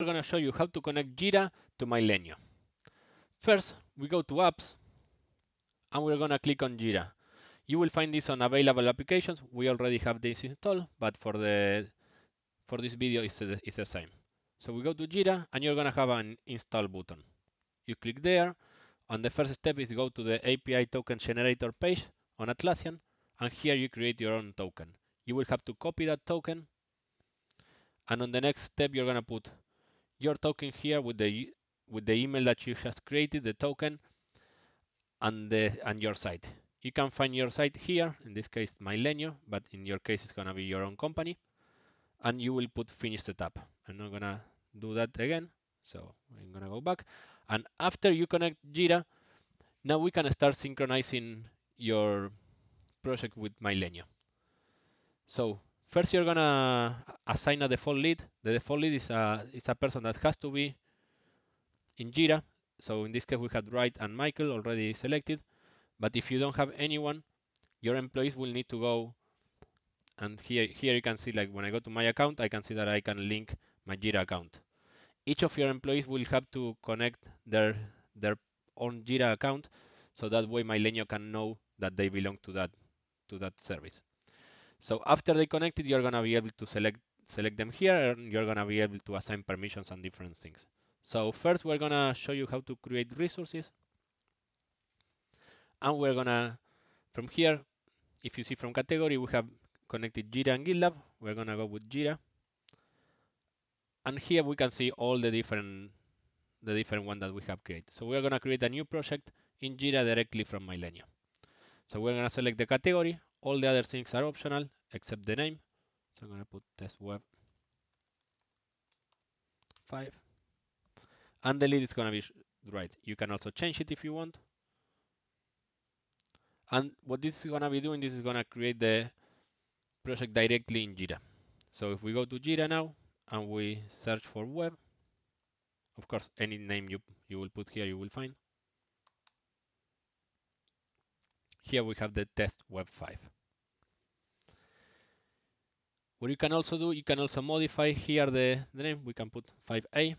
We're going to show you how to connect Jira to Milenio. First, we go to Apps, and we're going to click on Jira. You will find this on available applications. We already have this installed, but for the for this video, it's the, it's the same. So we go to Jira, and you're going to have an Install button. You click there, and the first step is go to the API token generator page on Atlassian, and here you create your own token. You will have to copy that token, and on the next step, you're going to put your token here with the with the email that you just created, the token, and the and your site. You can find your site here. In this case, Mylenio, but in your case, it's gonna be your own company, and you will put finish setup. I'm not gonna do that again, so I'm gonna go back. And after you connect Jira, now we can start synchronizing your project with Mylenio. So First, you're gonna assign a default lead. The default lead is a is a person that has to be in Jira. So in this case, we had Wright and Michael already selected. But if you don't have anyone, your employees will need to go. And here, here you can see, like when I go to my account, I can see that I can link my Jira account. Each of your employees will have to connect their their own Jira account, so that way my Lenio can know that they belong to that to that service. So after they connected, you're gonna be able to select select them here and you're gonna be able to assign permissions and different things. So first we're gonna show you how to create resources. And we're gonna, from here, if you see from category, we have connected Jira and GitLab. We're gonna go with Jira. And here we can see all the different the different one that we have created. So we're gonna create a new project in Jira directly from Millennium. So we're gonna select the category all the other things are optional except the name. So I'm going to put test web 5. And the lead is going to be right. You can also change it if you want. And what this is going to be doing, this is going to create the project directly in Jira. So if we go to Jira now and we search for web, of course, any name you, you will put here, you will find. here we have the test web 5. What you can also do, you can also modify here the, the name. We can put 5A,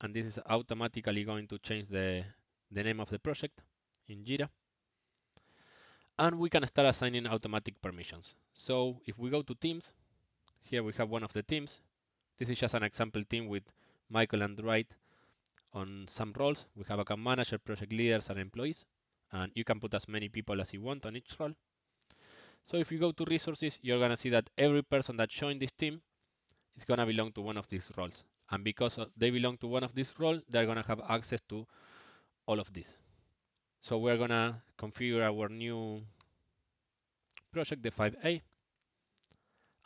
and this is automatically going to change the, the name of the project in Jira. And we can start assigning automatic permissions. So if we go to teams, here we have one of the teams. This is just an example team with Michael and Wright on some roles. We have account manager, project leaders, and employees and you can put as many people as you want on each role. So if you go to resources, you're going to see that every person that joined this team is going to belong to one of these roles. And because they belong to one of these roles, they're going to have access to all of this. So we're going to configure our new project, the 5A.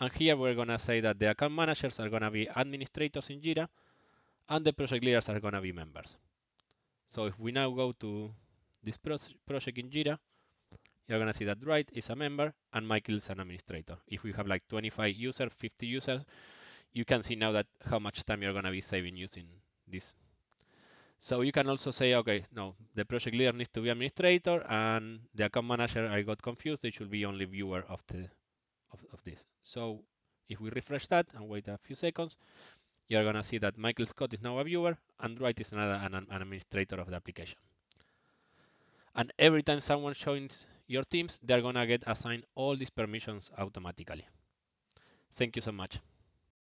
And here we're going to say that the account managers are going to be administrators in Jira and the project leaders are going to be members. So if we now go to this project in Jira. You're gonna see that Wright is a member and Michael is an administrator. If we have like 25 users, 50 users, you can see now that how much time you're gonna be saving using this. So you can also say, okay, no, the project leader needs to be administrator and the account manager, I got confused, It should be only viewer of the of, of this. So if we refresh that and wait a few seconds, you're gonna see that Michael Scott is now a viewer and Wright is another an, an administrator of the application. And every time someone joins your teams, they're gonna get assigned all these permissions automatically. Thank you so much.